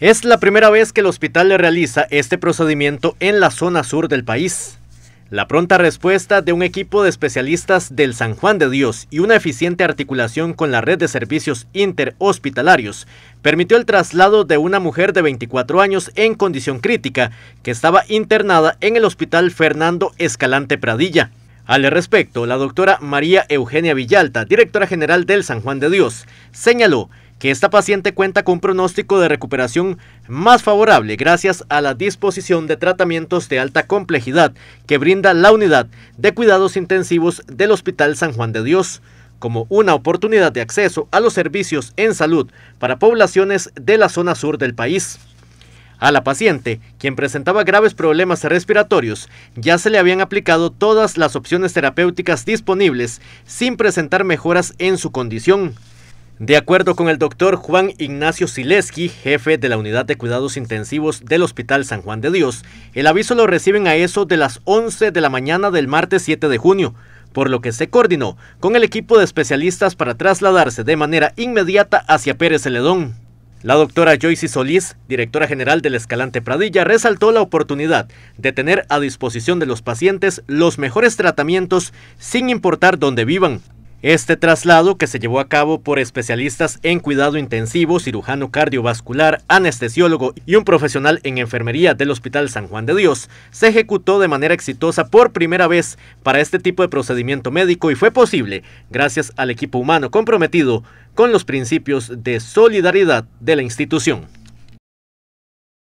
Es la primera vez que el hospital le realiza este procedimiento en la zona sur del país. La pronta respuesta de un equipo de especialistas del San Juan de Dios y una eficiente articulación con la red de servicios interhospitalarios permitió el traslado de una mujer de 24 años en condición crítica que estaba internada en el hospital Fernando Escalante Pradilla. Al respecto, la doctora María Eugenia Villalta, directora general del San Juan de Dios, señaló que esta paciente cuenta con un pronóstico de recuperación más favorable gracias a la disposición de tratamientos de alta complejidad que brinda la unidad de cuidados intensivos del Hospital San Juan de Dios como una oportunidad de acceso a los servicios en salud para poblaciones de la zona sur del país. A la paciente, quien presentaba graves problemas respiratorios, ya se le habían aplicado todas las opciones terapéuticas disponibles sin presentar mejoras en su condición. De acuerdo con el doctor Juan Ignacio Sileski, jefe de la unidad de cuidados intensivos del Hospital San Juan de Dios, el aviso lo reciben a eso de las 11 de la mañana del martes 7 de junio, por lo que se coordinó con el equipo de especialistas para trasladarse de manera inmediata hacia Pérez Celedón. La doctora Joyce Solís, directora general del Escalante Pradilla, resaltó la oportunidad de tener a disposición de los pacientes los mejores tratamientos sin importar dónde vivan. Este traslado, que se llevó a cabo por especialistas en cuidado intensivo, cirujano cardiovascular, anestesiólogo y un profesional en enfermería del Hospital San Juan de Dios, se ejecutó de manera exitosa por primera vez para este tipo de procedimiento médico y fue posible gracias al equipo humano comprometido con los principios de solidaridad de la institución.